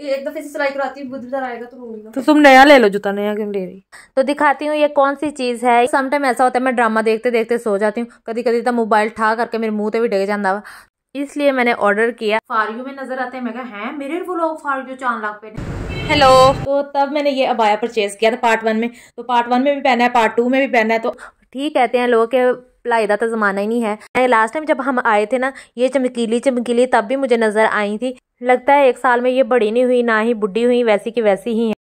एक दफे से सिलाई कराती हूँ आएगा तो तो तुम नया ले लो जूता नया क्यों ले रही तो दिखाती हूँ ये कौन सी चीज है समटाइम ऐसा होता है मैं ड्रामा देखते देखते सो जाती हूँ कभी कभी तो मोबाइल ठा करके मेरे मुंह से भी डिग जाता वा इसलिए मैंने ऑर्डर किया फारियों में नजर आते हैं मैं है मेरे वो लोग फारियो चार लाख पे हेलो तो तब मैंने ये अबाया परचेज किया था पार्ट वन में तो पार्ट वन में भी पहना है पार्ट टू में भी पहना है तो ठीक कहते हैं लोग के पलाई का तो ज़माना ही नहीं है लास्ट टाइम जब हम आए थे ना ये चमकीली चमकीली तब भी मुझे नज़र आई थी लगता है एक साल में ये बड़ी नहीं हुई ना ही बुढ़ी हुई वैसी की वैसी ही है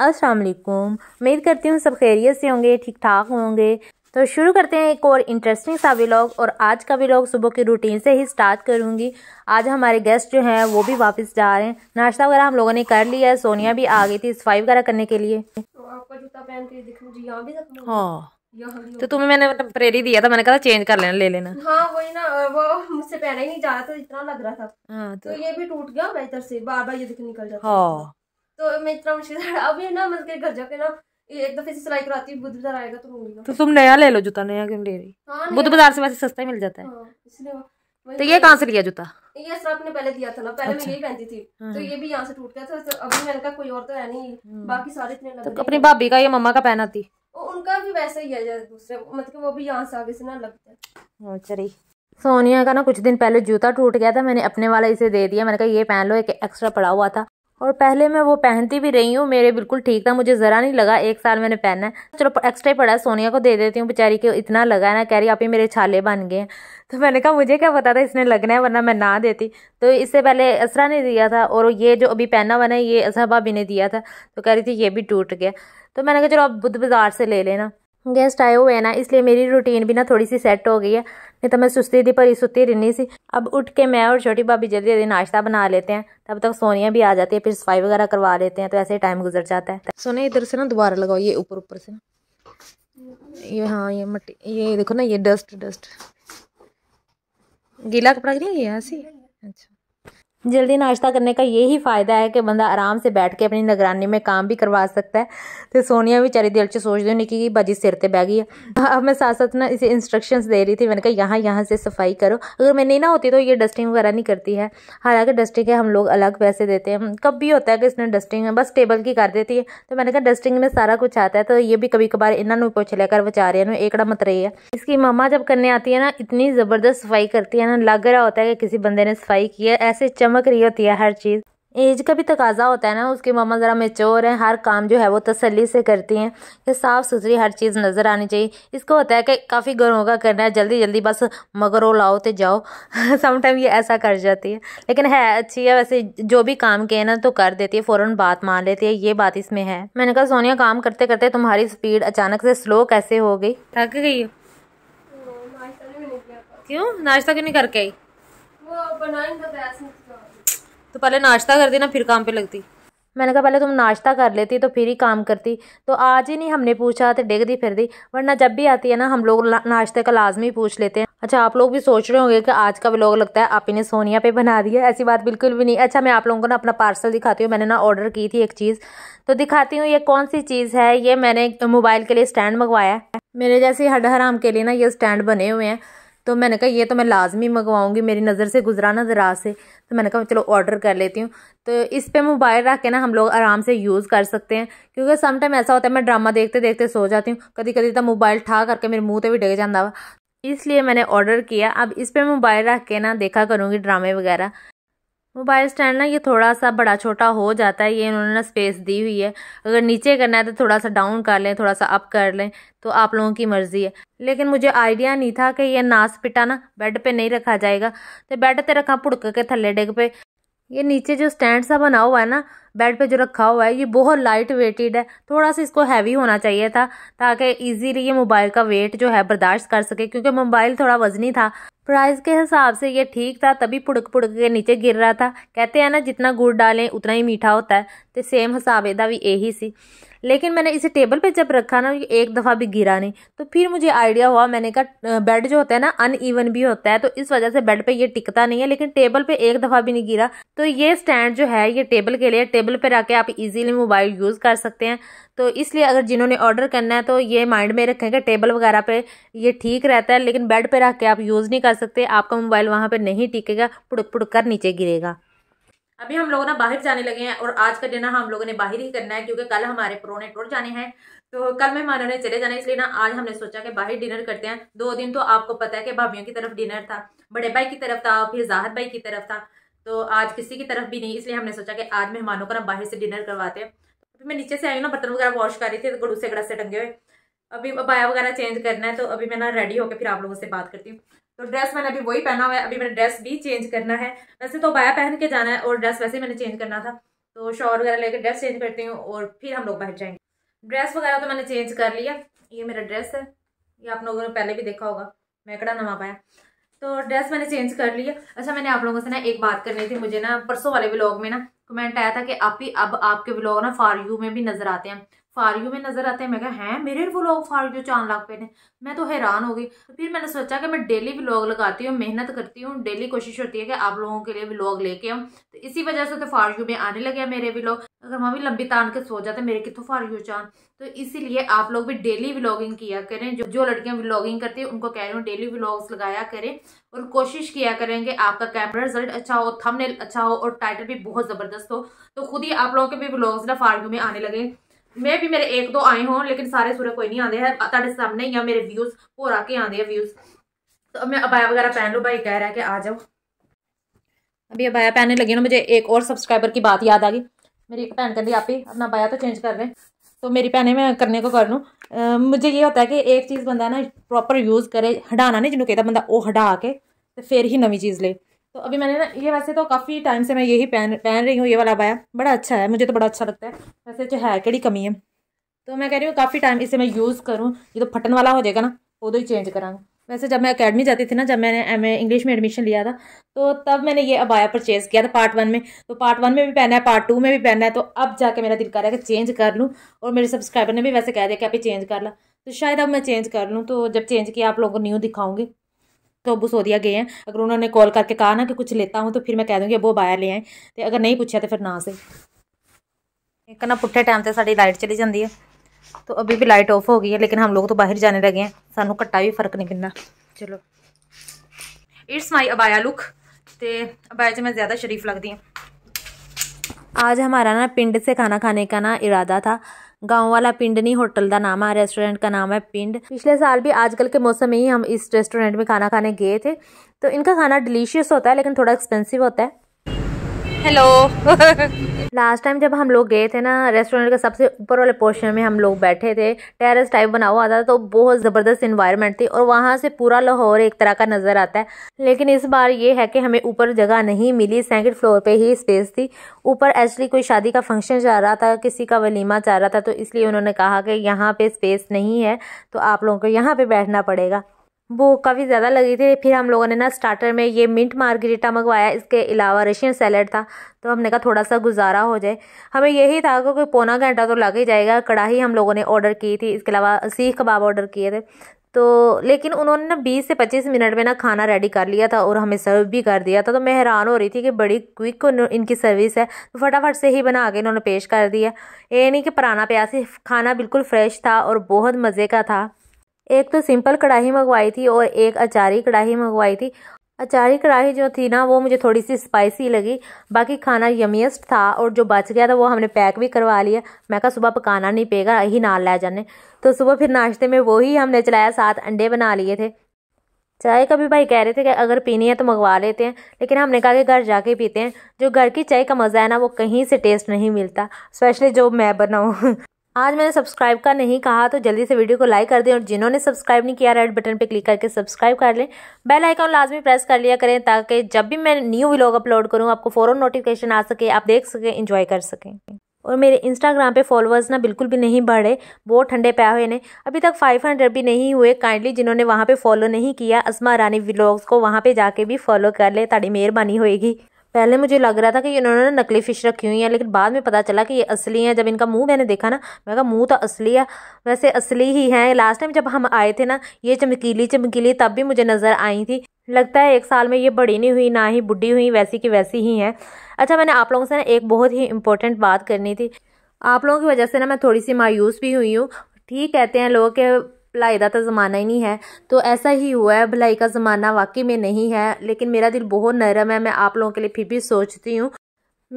वालेकुम उम्मीद करती हूँ सब खैरियत से होंगे ठीक ठाक होंगे तो शुरू करते हैं एक और इंटरेस्टिंग सा व्लॉग और आज का व्लॉग सुबह की रूटीन से ही स्टार्ट करूँगी आज हमारे गेस्ट जो हैं वो भी वापस जा रहे हैं नाश्ता वगैरह हम लोगों ने कर लिया है सोनिया भी आ गई थी सफाई वगैरह करने के लिए हाँ। तो तुम्हें मैंने प्रेरी दिया था मैंने कहा चेंज कर लेना ले लेना हाँ वही ना वो मुझसे पहना ही नहीं जा रहा था इतना लग रहा था हाँ, तो, तो ये भी टूट गया मैं इधर से बार बार ये दिख निकल जाता हाँ। तो मैं इतना मुश्किल अब ये ना मतलब घर जाके ना एक दफे से सिलाई कराती हूँ बुद्ध बाजार आएगा तो लूंगी तो तुम नया ले लो जूता नया क्यों ले रही हाँ, बुद्ध बाजार से वैसे सस्ता ही मिल जाता है हाँ, इसलिए तो ये कहाँ से लिया जूता ये सर आपने पहले दिया था ना पहले अच्छा। मैं यही पहनती थी हम्म। तो ये भी यहाँ से टूट गया था तो अभी मैंने कहा कोई और तो है नहीं हम्म। बाकी सारे इतने तो लग तो अपनी भाभी का या मम्मा का पहना थी उनका भी वैसा ही है दूसरे मतलब वो भी यहाँ से आगे से ना लगता है चलिए सोनिया का ना कुछ दिन पहले जूता टूट गया था मैंने अपने वाला इसे दे दिया मैंने कहा ये पहन लो एक एक्स्ट्रा पड़ा हुआ था और पहले मैं वो पहनती भी रही हूँ मेरे बिल्कुल ठीक था मुझे ज़रा नहीं लगा एक साल मैंने पहना है चलो एक्स्ट्रा ही पड़ा सोनिया को दे देती हूँ बेचारी के इतना लगा है ना कह रही आप ही मेरे छाले बन गए हैं तो मैंने कहा मुझे क्या पता था इसने लगना है वरना मैं ना देती तो इससे पहले असरा ने दिया था और ये जो अभी पहना हुआ ना ये असरा भाभी ने दिया था तो कह रही थी ये भी टूट गया तो मैंने कहा चलो आप बुध बाज़ार से ले लेना गेस्ट आए हुए हैं ना इसलिए मेरी रूटीन भी ना थोड़ी सी सेट हो गई है नहीं तो मैं सुस्ती थी पर सुती रहनी सी अब उठ के मैं और छोटी भाभी जल्दी जल्दी नाश्ता बना लेते हैं तब तक सोनिया भी आ जाती है फिर सफाई वगैरह करवा लेते हैं तो ऐसे ही टाइम गुजर जाता है सोने इधर से ना दोबारा लगाओ ये ऊपर ऊपर से ना ये हाँ ये मट्टी ये देखो ना ये डस्ट डस्ट गीला कपड़ा नहीं गया ऐसी अच्छा जल्दी नाश्ता करने का यही फ़ायदा है कि बंदा आराम से बैठ के अपनी निगरानी में काम भी करवा सकता है तो सोनिया बेचारी दिल से सोचदी होनी कि भाजी सिर पर बह गई है अब मैं साथ साथ ना इसे इंस्ट्रक्शंस दे रही थी मैंने कहा यहाँ यहाँ से सफाई करो अगर मैं नहीं ना होती तो ये डस्टिंग वगैरह नहीं करती है हालांकि डस्टिंग के हम लोग अलग पैसे देते हैं कब भी होता है कि इसने डस्टिंग बस टेबल की कर देती है तो मैंने कहा डस्टिंग में सारा कुछ आता है तो ये भी कभी कभार इन्होंने पूछ लिया कर बेचारिया एकड़ा मत रही है इसकी मम्मा जब करने आती है ना इतनी ज़बरदस्त सफाई करती है ना लग रहा होता है कि किसी बंदे ने सफाई की है ऐसे चमक रही होती है हर चीज़ एज का भी तकाजा होता है ना उसकी मम्मा ज़रा मेचोर हैं हर काम जो है वो तसल्ली से करती हैं कि साफ़ सुथरी हर चीज़ नज़र आनी चाहिए इसको होता है कि काफ़ी घरों का करना है जल्दी जल्दी बस मगरों लाओ तो जाओ समटाइम ये ऐसा कर जाती है लेकिन है अच्छी है वैसे जो भी काम के ना तो कर देती है फ़ौर बात मान लेती है ये बात इसमें है मैंने कहा सोनिया काम करते करते तुम्हारी स्पीड अचानक से स्लो कैसे हो गई थक गई क्यों नाश्ता क्यों नहीं करके आई तो पहले नाश्ता कर देना फिर काम पे लगती मैंने कहा पहले तुम नाश्ता कर लेती तो फिर ही काम करती तो आज ही नहीं हमने पूछा तो डिग दी फिर दी वरना जब भी आती है ना हम लोग नाश्ते का लाजमी पूछ लेते हैं अच्छा आप लोग भी सोच रहे होंगे कि आज का ब्लॉग लगता है आप ने सोनिया पे बना दिया ऐसी बात बिल्कुल भी नहीं अच्छा मैं आप लोगों को ना अपना पार्सल दिखाती हूँ मैंने ना ऑर्डर की थी एक चीज़ तो दिखाती हूँ ये कौन सी चीज़ है ये मैंने मोबाइल के लिए स्टैंड मंगवाया है मेरे जैसे हड हराम के लिए ना ये स्टैंड बने हुए हैं तो मैंने कहा ये तो मैं लाजमी मंगवाऊँगी मेरी नज़र से गुजरा ना ज़रा से तो मैंने कहा चलो ऑर्डर कर लेती हूँ तो इस पर मोबाइल रख के ना हम लोग आराम से यूज़ कर सकते हैं क्योंकि समटाइम ऐसा होता है मैं ड्रामा देखते देखते सो जाती हूँ कभी कभी तो मोबाइल ठा करके मेरे मुँह तो भी डिग जाता वा इसलिए मैंने ऑर्डर किया अब इस पर मोबाइल रख के ना देखा करूँगी ड्रामे वगैरह मोबाइल स्टैंड ना ये थोड़ा सा बड़ा छोटा हो जाता है ये इन्होंने ना स्पेस दी हुई है अगर नीचे करना है तो थोड़ा सा डाउन कर लें थोड़ा सा अप कर लें तो आप लोगों की मर्ज़ी है लेकिन मुझे आइडिया नहीं था कि ये नासपिटा ना बेड पे नहीं रखा जाएगा तो बेड पे रखा पुड़क के थले डेग पे ये नीचे जो स्टैंड सा बना हुआ है ना बेड पे जो रखा हुआ है ये बहुत लाइट वेटेड है थोड़ा सा इसको हैवी होना चाहिए था ताकि इजीली ये मोबाइल का वेट जो है बर्दाश्त कर सके क्योंकि मोबाइल थोड़ा वजनी था प्राइस के हिसाब से ये ठीक था तभी पुड़क पुड़क के नीचे गिर रहा था कहते हैं ना जितना गुड़ डालें उतना ही मीठा होता है तो सेम हिसाब एदा भी यही सी लेकिन मैंने इसे टेबल पे जब रखा ना एक दफ़ा भी गिरा नहीं तो फिर मुझे आइडिया हुआ मैंने कहा बेड जो होता है ना ईवन भी होता है तो इस वजह से बेड पे ये टिकता नहीं है लेकिन टेबल पे एक दफ़ा भी नहीं गिरा तो ये स्टैंड जो है ये टेबल के लिए टेबल पर रख के आप इजीली मोबाइल यूज़ कर सकते हैं तो इसलिए अगर जिन्होंने ऑर्डर करना है तो ये माइंड में रखें कि टेबल वगैरह पे ये ठीक रहता है लेकिन बेड पर रख के आप यूज़ नहीं कर सकते आपका मोबाइल वहाँ पर नहीं टिकेगा पुड़क पुड़क कर नीचे गिरेगा अभी हम लोग ना बाहर जाने लगे हैं और आज का डिनर हम लोगों ने बाहर ही करना है क्योंकि कल हमारे प्रोने टूट जाने हैं तो कल मेहमानों ने चले जाने इसलिए ना आज हमने सोचा कि बाहर डिनर करते हैं दो दिन तो आपको पता है कि भाभीियों की तरफ डिनर था बड़े भाई की तरफ था फिर जाहद भाई की तरफ था तो आज किसी की तरफ भी नहीं इसलिए हमने सोचा कि आज मेहमानों का ना बाहर से डिनर करवाते हैं तो मैं नीचे से आई ना बर्तन वगैरह वॉश कर रही थी तो गुड़ू से गड़ा से टंगे हुए अभी बाया वगैरह चेंज करना है तो अभी मैं ना रेडी होकर फिर आप लोगों से बात करती हूँ तो ड्रेस मैंने अभी वही पहना हुआ है अभी मैंने ड्रेस भी चेंज करना है वैसे तो बाया पहन के जाना है और ड्रेस वैसे मैंने चेंज करना था तो शॉल वगैरह लेकर ड्रेस चेंज करती हूँ और फिर हम लोग बाहर जाएंगे ड्रेस वगैरह तो मैंने चेंज कर लिया ये मेरा ड्रेस है ये आप लोगों ने पहले भी देखा होगा मैं कड़ा नवा पाया तो ड्रेस मैंने चेंज कर लिया अच्छा मैंने आप लोगों से ना एक बात करनी थी मुझे ना परसों वाले ब्लॉग में ना कमेंट आया था कि आप ही अब आपके ब्लॉग ना फार यू में भी नजर आते हैं फार यू में नज़र आते हैं मैं कहा हैं मेरे व्लॉग लोग फार यू चार लाख पे ने मैं तो हैरान हो गई फिर मैंने सोचा कि मैं डेली व्लॉग लगाती हूँ मेहनत करती हूँ डेली कोशिश होती है कि आप लोगों के लिए व्लॉग लेके आऊँ तो इसी वजह से तो फार यू में आने लगे मेरे व्लॉग अगर मम्मी लंबी तान के सो जाते मेरे कितों फार यू चान तो इसीलिए आप लोग भी डेली व्लॉगिंग किया करें जो जो लड़कियां व्लॉगिंग करती हैं उनको कह रही हूँ डेली व्लॉग्स लगाया करें और कोशिश किया करें कि आपका कैमरा रिजल्ट अच्छा हो थंबनेल अच्छा हो और टाइटल भी बहुत ज़बरदस्त हो तो खुद ही आप लोगों के भी व्लॉग्स ना फार यू में आने लगे મે ભી મેરે એક દો આયે હો લેકિન سارے સુર કોઈ નહી આંદે હે તાડે સામનેયા મેરે વ્યુઝ ઓરા કે આંદે હે વ્યુઝ તો મે અભાય વગેરા પહેન લઉં ભાઈ કહે રહા કે આ જાવ અભી અભાય પહેને લગી નો મુજે એક ઓર સબસ્ક્રાઇબર કી બાત યાદ આ ગઈ મેરી એક ભાઈ કહેને આપી ના બાયા તો ચેન્જ કર લે તો મેરી પહેને મે કરને કો કર લઉં મુજે યે હોતા હે કે એક ચીઝ બંદા ના પ્રોપર યુઝ કરે હડાના ને જીનુ કહેતા બંદા ઓ હડા કે تے ફેર હી નવી ચીઝ લે तो अभी मैंने ना ये वैसे तो काफ़ी टाइम से मैं यही पहन पहन रही हूँ ये वाला बाया बड़ा अच्छा है मुझे तो बड़ा अच्छा लगता है वैसे जो है कड़ी कमी है तो मैं कह रही हूँ काफ़ी टाइम इसे मैं यूज़ करूँ ये तो फटन वाला हो जाएगा ना उदो तो ही चेंज कराऊँ वैसे जब मैं अकेडमी जाती थी ना जब मैंने एम इंग्लिश में एडमिशन लिया था तो तब मैंने ये अबाया परचेज़ किया था पार्ट वन में तो पार्ट वन में भी पहना है पार्ट टू में भी पहना है तो अब जाके मेरा दिल कर रहा है कि चेंज कर लूँ और मेरे सब्सक्राइबर ने भी वैसे कह दिया कि आप चेंज कर ला तो शायद अब मैं चेंज कर लूँ तो जब चेंज किया आप लोगों को न्यू दिखाऊंगी तो बसोदिया गए हैं अगर उन्होंने कॉल करके कहा ना कि कुछ लेता हूँ तो फिर मैं कह दूँगी वो बाया ले आए तो अगर नहीं पूछा तो फिर ना से एक ना पुट्ठे टाइम से साड़ी लाइट चली जाती है तो अभी भी लाइट ऑफ हो गई है लेकिन हम लोग तो बाहर जाने लगे हैं सानू घट्टा भी फर्क नहीं पीना चलो इट्स माई अबाया लुक तो अबाया च मैं ज़्यादा शरीफ लगती हूँ आज हमारा ना पिंड से खाना खाने का ना इरादा था गाँव वाला पिंड नहीं होटल का नाम है रेस्टोरेंट का नाम है पिंड पिछले साल भी आजकल के मौसम में ही हम इस रेस्टोरेंट में खाना खाने गए थे तो इनका खाना डिलीशियस होता है लेकिन थोड़ा एक्सपेंसिव होता है हेलो लास्ट टाइम जब हम लोग गए थे ना रेस्टोरेंट के सबसे ऊपर वाले पोर्शन में हम लोग बैठे थे टेरेस टाइप बना हुआ था तो बहुत ज़बरदस्त इन्वायरमेंट थी और वहाँ से पूरा लाहौर एक तरह का नज़र आता है लेकिन इस बार ये है कि हमें ऊपर जगह नहीं मिली सेकेंड फ्लोर पर ही स्पेस थी ऊपर एक्चुअली कोई शादी का फंक्शन चाह रहा था किसी का वलीमा चाह रहा था तो इसलिए उन्होंने कहा कि यहाँ पे स्पेस नहीं है तो आप लोगों को यहाँ पे बैठना पड़ेगा वो काफ़ी ज़्यादा लगी थी फिर हम लोगों ने ना स्टार्टर में ये मिंट मार्गरीटा मंगवाया इसके अलावा रशियन सैलड था तो हमने कहा थोड़ा सा गुजारा हो जाए हमें यही था कि कोई पौना घंटा तो लग ही जाएगा कढ़ाई हम लोगों ने ऑर्डर की थी इसके अलावा सीख कबाब ऑर्डर किए थे तो लेकिन उन्होंने ना बीस से पच्चीस मिनट में ना खाना रेडी कर लिया था और हमें सर्व भी कर दिया था तो मैं हैरान हो रही थी कि बड़ी क्विक इनकी सर्विस है तो फटाफट से ही बना के इन्होंने पेश कर दिया ये नहीं कि पुराना प्यासी खाना बिल्कुल फ्रेश था और बहुत मज़े का था एक तो सिंपल कढ़ाई मंगवाई थी और एक अचारी कढ़ाई मंगवाई थी अचारी कढ़ाई जो थी ना वो मुझे थोड़ी सी स्पाइसी लगी बाकी खाना यमियस्ट था और जो बच गया था वो हमने पैक भी करवा लिया मैं कहा सुबह पकाना नहीं पेगा यही नाल ले जाने तो सुबह फिर नाश्ते में वो ही हमने चलाया साथ अंडे बना लिए थे चाय का भी भाई कह रहे थे कि अगर पीनी है तो मंगवा लेते हैं लेकिन हमने कहा कि घर जाके पीते हैं जो घर की चाय का मज़ा है ना वो कहीं से टेस्ट नहीं मिलता स्पेशली जो मैं बनाऊँ आज मैंने सब्सक्राइब का नहीं कहा तो जल्दी से वीडियो को लाइक कर दें और जिन्होंने सब्सक्राइब नहीं किया रेड बटन पर क्लिक करके सब्सक्राइब कर लें बेल आइकॉन लाजमी प्रेस कर लिया करें ताकि जब भी मैं न्यू व्लॉग अपलोड करूँ आपको फ़ौरन नोटिफिकेशन आ सके आप देख सकें इंजॉय कर सकें और मेरे इंस्टाग्राम पे फॉलोअर्स ना बिल्कुल भी नहीं बढ़े बहुत ठंडे पे हुए ने अभी तक 500 भी नहीं हुए काइंडली जिन्होंने वहाँ पे फॉलो नहीं किया असमा रानी व्लॉग्स को वहाँ पे जाके भी फॉलो कर ले ताड़ी मेहरबानी होएगी पहले मुझे लग रहा था कि इन्होंने नकली फ़िश रखी हुई है लेकिन बाद में पता चला कि ये असली हैं जब इनका मुंह मैंने देखा ना मैं कहा मुंह तो असली है वैसे असली ही है लास्ट टाइम जब हम आए थे ना ये चमकीली चमकीली तब भी मुझे नज़र आई थी लगता है एक साल में ये बड़ी नहीं हुई ना ही बुढ़ी हुई वैसी की वैसी ही है अच्छा मैंने आप लोगों से ना एक बहुत ही इंपॉर्टेंट बात करनी थी आप लोगों की वजह से ना मैं थोड़ी सी मायूस भी हुई हूँ ठीक कहते हैं लोग के भलाई का तो ज़माना ही नहीं है तो ऐसा ही हुआ है भलाई का ज़माना वाकई में नहीं है लेकिन मेरा दिल बहुत नरम है मैं आप लोगों के लिए फिर भी सोचती हूँ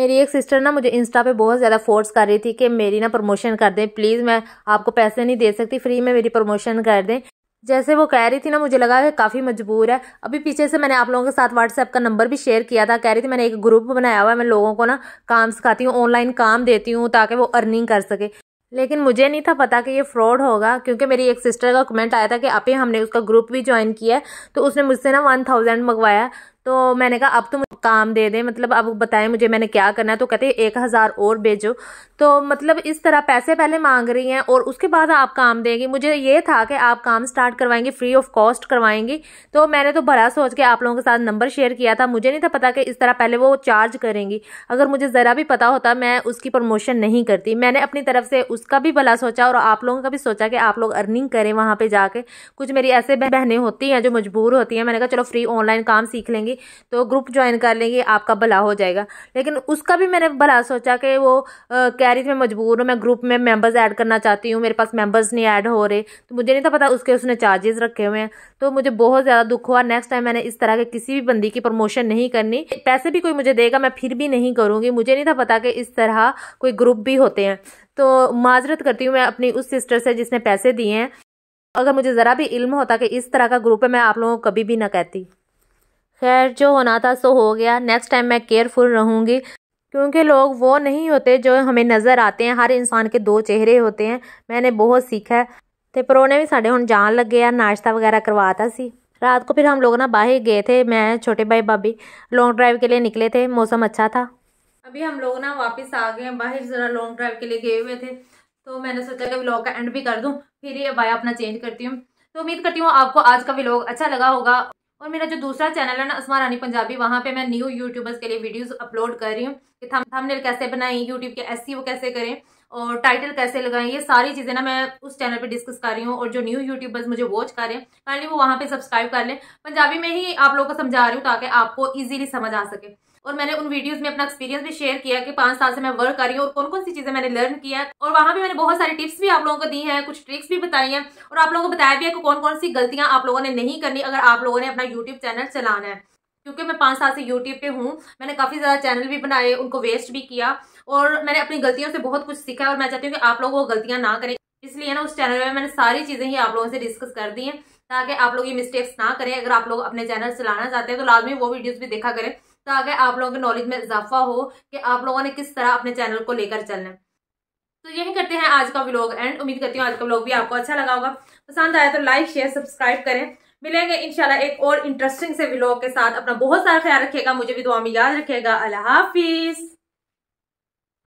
मेरी एक सिस्टर ना मुझे इंस्टा पे बहुत ज़्यादा फोर्स कर रही थी कि मेरी ना प्रमोशन कर दें प्लीज़ मैं आपको पैसे नहीं दे सकती फ्री में मेरी प्रमोशन कर दें जैसे वो कह रही थी ना मुझे लगा कि काफ़ी मजबूर है अभी पीछे से मैंने आप लोगों के साथ व्हाट्सएप का नंबर भी शेयर किया था कह रही थी मैंने एक ग्रुप बनाया हुआ है मैं लोगों को ना काम सिखाती हूँ ऑनलाइन काम देती हूँ ताकि वो अर्निंग कर सके लेकिन मुझे नहीं था पता कि ये फ्रॉड होगा क्योंकि मेरी एक सिस्टर का कमेंट आया था कि अपे हमने उसका ग्रुप भी ज्वाइन किया है तो उसने मुझसे ना वन थाउजेंड मंगवाया तो मैंने कहा अब तो काम दे दें मतलब अब बताएं मुझे मैंने क्या करना है तो कहते एक हज़ार और भेजो तो मतलब इस तरह पैसे पहले मांग रही हैं और उसके बाद आप काम देंगी मुझे ये था कि आप काम स्टार्ट करवाएंगी फ्री ऑफ कॉस्ट करवाएंगी तो मैंने तो भला सोच के आप लोगों के साथ नंबर शेयर किया था मुझे नहीं था पता कि इस तरह पहले वो चार्ज करेंगी अगर मुझे ज़रा भी पता होता मैं उसकी प्रमोशन नहीं करती मैंने अपनी तरफ से उसका भी भला सोचा और आप लोगों का भी सोचा कि आप लोग अर्निंग करें वहाँ पर जाके कुछ मेरी ऐसे बहनें होती हैं जो मजबूर होती हैं मैंने कहा चलो फ्री ऑनलाइन काम सीख लेंगी तो ग्रुप ज्वाइन कर लेंगे आपका भला हो जाएगा लेकिन उसका भी मैंने भला सोचा कि वो कह रही थी मैं मजबूर हूँ मैं ग्रुप में मेम्बर्स ऐड करना चाहती हूँ मेरे पास मेम्बर्स नहीं ऐड हो रहे तो मुझे नहीं था पता उसके उसने चार्जेस रखे हुए हैं तो मुझे बहुत ज़्यादा दुख हुआ नेक्स्ट टाइम मैंने इस तरह के किसी भी बंदी की प्रमोशन नहीं करनी पैसे भी कोई मुझे देगा मैं फिर भी नहीं करूँगी मुझे नहीं था पता कि इस तरह कोई ग्रुप भी होते हैं तो माजरत करती हूँ मैं अपनी उस सिस्टर से जिसने पैसे दिए हैं अगर मुझे ज़रा भी इल्म होता कि इस तरह का ग्रुप है मैं आप लोगों को कभी भी ना कहती खैर जो होना था सो हो गया नेक्स्ट टाइम मैं केयरफुल रहूँगी क्योंकि लोग वो नहीं होते जो हमें नज़र आते हैं हर इंसान के दो चेहरे होते हैं मैंने बहुत सीखा है तो ਪਰੋਣੇ भी साढ़े हम जान लग गया नाश्ता वगैरह करवाता सी रात को फिर हम लोग ना बाहर गए थे मैं छोटे भाई भाभी लॉन्ग ड्राइव के लिए निकले थे मौसम अच्छा था अभी हम लोग ना वापस आ गए बाहर ज़रा लॉन्ग ड्राइव के लिए गए हुए थे तो मैंने सोचा कि ब्लॉग का एंड भी कर दूँ फिर ये बाया अपना चेंज करती हूँ तो उम्मीद करती हूँ आपको आज का भी अच्छा लगा होगा और मेरा जो दूसरा चैनल है ना असमा रानी पंजाबी वहाँ पे मैं न्यू यूट्यूबर्स के लिए वीडियोस अपलोड कर रही हूँ कि थमनेल कैसे बनाएं यूट्यूब के वो कैसे करें और टाइटल कैसे लगाएं ये सारी चीज़ें ना मैं उस चैनल पे डिस्कस कर रही हूँ और जो न्यू यूट्यूबर्स मुझे वॉच कर रहे हैं पहले वो वहाँ पे सब्सक्राइब कर लें पंजाबी में ही आप लोगों को समझा रही हूँ ताकि आपको इजीली समझ आ सके और मैंने उन वीडियोस में अपना एक्सपीरियंस भी शेयर किया कि पांच साल से मैं वर्क कर रही हूँ और कौन कौन सी चीज़ें मैंने लर्न किया है और वहाँ भी मैंने बहुत सारी टिप्स भी आप लोगों को दी हैं कुछ ट्रिक्स भी बताई हैं और आप लोगों को बताया भी है कि कौन कौन सी गलतियाँ आप लोगों ने नहीं करनी अगर आप लोगों ने अपना यूट्यूब चैनल चलाना है क्योंकि मैं पाँच साल से यूट्यूब पे हूँ मैंने काफ़ी ज़्यादा चैनल भी बनाए उनको वेस्ट भी किया और मैंने अपनी गलतियों से बहुत कुछ सीखा है और मैं चाहती हूँ कि आप लोग वो गलतियाँ ना करें इसलिए ना उस चैनल में मैंने सारी चीज़ें ही आप लोगों से डिस्कस कर दी हैं ताकि आप लोग ये मिस्टेक्स ना करें अगर आप लोग अपने चैनल चलाना चाहते हैं तो लाजमी वो वीडियोज़ भी देखा करें ताकि आप लोगों के नॉलेज में इजाफा हो कि आप लोगों ने किस तरह अपने चैनल को लेकर चलना है तो यही करते हैं आज का व्लॉग एंड उम्मीद करती हूँ आज का व्लॉग भी आपको अच्छा लगा होगा पसंद आया तो लाइक शेयर सब्सक्राइब करें मिलेंगे इंशाल्लाह एक और इंटरेस्टिंग से व्लॉग के साथ अपना बहुत सारा ख्याल रखिएगा मुझे भी दुआ में याद रखिएगा अल्लाह हाफिज़